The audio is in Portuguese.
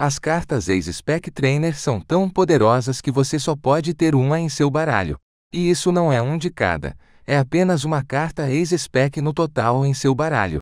As cartas ex-spec trainer são tão poderosas que você só pode ter uma em seu baralho. E isso não é um de cada, é apenas uma carta ex-spec no total em seu baralho.